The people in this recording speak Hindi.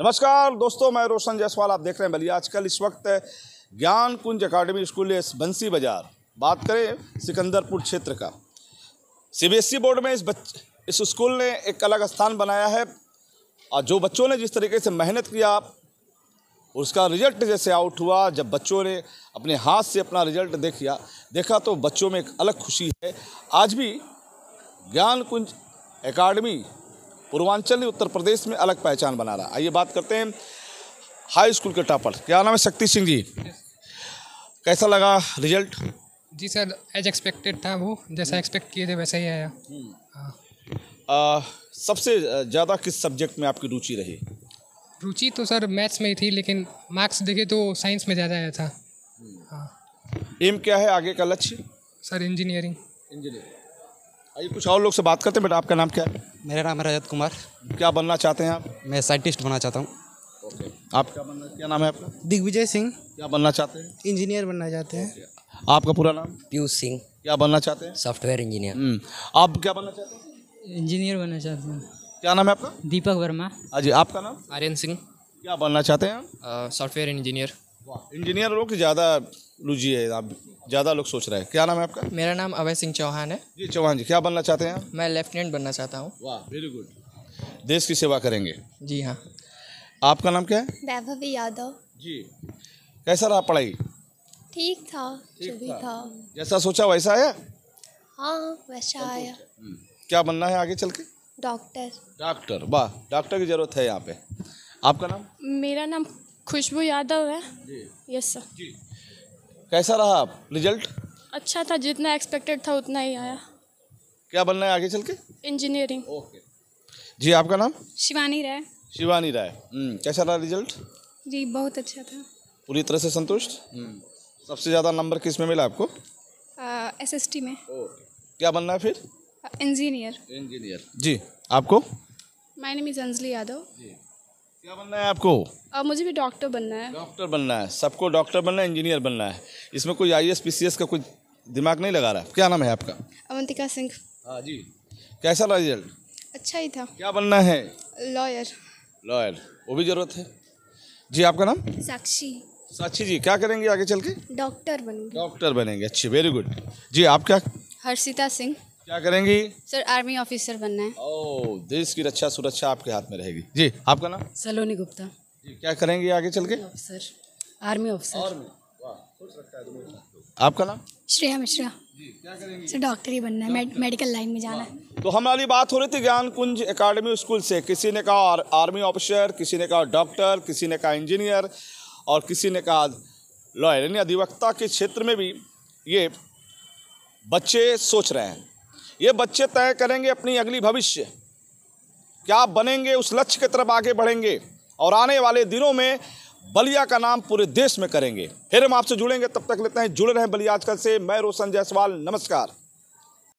नमस्कार दोस्तों मैं रोशन जायसवाल आप देख रहे हैं बलिया आजकल इस वक्त ज्ञान कुंज अकाडमी स्कूल बंसी बाजार बात करें सिकंदरपुर क्षेत्र का सीबीएसई बोर्ड में इस बच इस स्कूल ने एक अलग स्थान बनाया है और जो बच्चों ने जिस तरीके से मेहनत किया उसका रिजल्ट जैसे आउट हुआ जब बच्चों ने अपने हाथ से अपना रिजल्ट देखा देखा तो बच्चों में एक अलग खुशी है आज भी ज्ञान कुंज अकाडमी पूर्वांचल ने उत्तर प्रदेश में अलग पहचान बना रहा आइए बात करते हैं हाई स्कूल के टॉपर क्या नाम है शक्ति सिंह जी कैसा लगा रिजल्ट जी सर एज एक्सपेक्टेड था वो जैसा एक्सपेक्ट किए थे वैसा ही आया हाँ। आ, सबसे ज़्यादा किस सब्जेक्ट में आपकी रुचि रही रुचि तो सर मैथ्स में ही थी लेकिन मार्क्स देखे तो साइंस में ज़्यादा आया था एम हाँ। क्या है आगे का लक्ष्य सर इंजीनियरिंग इंजीनियरिंग आइए कुछ और लोग से बात करते हैं बेटा आपका नाम क्या है मेरा नाम है रजत कुमार क्या बनना चाहते हैं आप मैं साइंटिस्ट बनना चाहता हूँ आप क्या बनना क्या नाम है आपका दिग्विजय सिंह क्या बनना चाहते हैं इंजीनियर बनना चाहते हैं आपका पूरा नाम पीयूष सिंह क्या बनना चाहते हैं सॉफ्टवेयर इंजीनियर हम्म। आप क्या बनना चाहते हैं इंजीनियर बनना चाहते हैं क्या नाम है आपका दीपक वर्मा अजय आपका नाम आर्यन सिंह क्या बनना चाहते हैं सॉफ्टवेयर इंजीनियर इंजीनियर लोग ज़्यादा लूजी है आप ज़्यादा लोग सोच रहे हैं क्या नाम है आपका मेरा नाम अभय सिंह चौहान है जी चौहान जी क्या बनना चाहते हैं मैं लेफ्टिनेंट बनना चाहता हूँ वाह वेरी गुड देश की सेवा करेंगे जी हाँ आपका नाम क्या है वैभवी यादव जी कैसा रहा पढ़ाई ठीक था ठीक भी था जैसा सोचा वैसा आया हाँ वैसा आया हम्म। क्या बनना है आगे चल के डॉक्टर डॉक्टर वाह डॉक्टर की जरूरत है यहाँ पे आपका नाम मेरा नाम खुशबू यादव है यस सर कैसा रहा आप रिजल्ट अच्छा था जितना एक्सपेक्टेड था उतना ही आया क्या बनना है आगे चल के इंजीनियरिंग ओके जी आपका नाम शिवानी राय शिवानी राय हम्म, कैसा रहा रिजल्ट जी बहुत अच्छा था पूरी तरह से संतुष्ट हम्म, सबसे ज़्यादा नंबर किस में मिला आपको एस एस टी में ओके क्या बनना है फिर इंजीनियर इंजीनियर जी आपको my name is Anjali Yadav ji क्या बनना है आपको आ, मुझे भी डॉक्टर बनना है डॉक्टर बनना है सबको डॉक्टर बनना है इंजीनियर बनना है इसमें कोई I S P C S का कोई दिमाग नहीं लगा रहा है क्या नाम है आपका अवंतिका सिंह हाँ जी कैसा रहा रिजल्ट अच्छा ही था क्या बनना है लॉयर लॉयर वो भी ज़रूरत है जी आपका नाम साक्षी साक्षी जी क्या करेंगे आगे चल के डॉक्टर बनेंगे डॉक्टर बनेंगे अच्छी वेरी गुड जी आप क्या हर्षिता सिंह क्या करेंगी सर आर्मी ऑफिसर बनना है ओ oh, देश की रक्षा सुरक्षा आपके हाथ में रहेगी जी आपका नाम सलोनी गुप्ता जी क्या करेंगी आगे चल के ऑफिसर आर्मी ऑफिसर आपका नाम श्रेया मिश्रा डॉक्टर ही बनना है मेड, मेडिकल लाइन में जाना है तो हमारी बात हो रही थी ज्ञान कुंज अकाडमी स्कूल से किसी ने कहा आर, आर्मी ऑफिसर किसी ने कहा डॉक्टर किसी ने कहा इंजीनियर और किसी ने कहा लॉयर यानी अधिवक्ता के क्षेत्र में भी ये बच्चे सोच रहे हैं ये बच्चे तय करेंगे अपनी अगली भविष्य क्या आप बनेंगे उस लक्ष्य की तरफ आगे बढ़ेंगे और आने वाले दिनों में बलिया का नाम पूरे देश में करेंगे फिर हम आपसे जुड़ेंगे तब तक लेते हैं जुड़े रहें बलिया आजकल से मैं रोशन जायसवाल नमस्कार